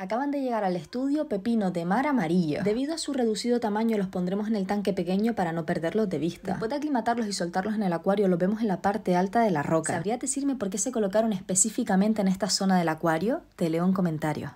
Acaban de llegar al estudio pepino de mar amarillo. Debido a su reducido tamaño los pondremos en el tanque pequeño para no perderlos de vista. Después de aclimatarlos y soltarlos en el acuario los vemos en la parte alta de la roca. ¿Sabría decirme por qué se colocaron específicamente en esta zona del acuario? Te leo en comentarios.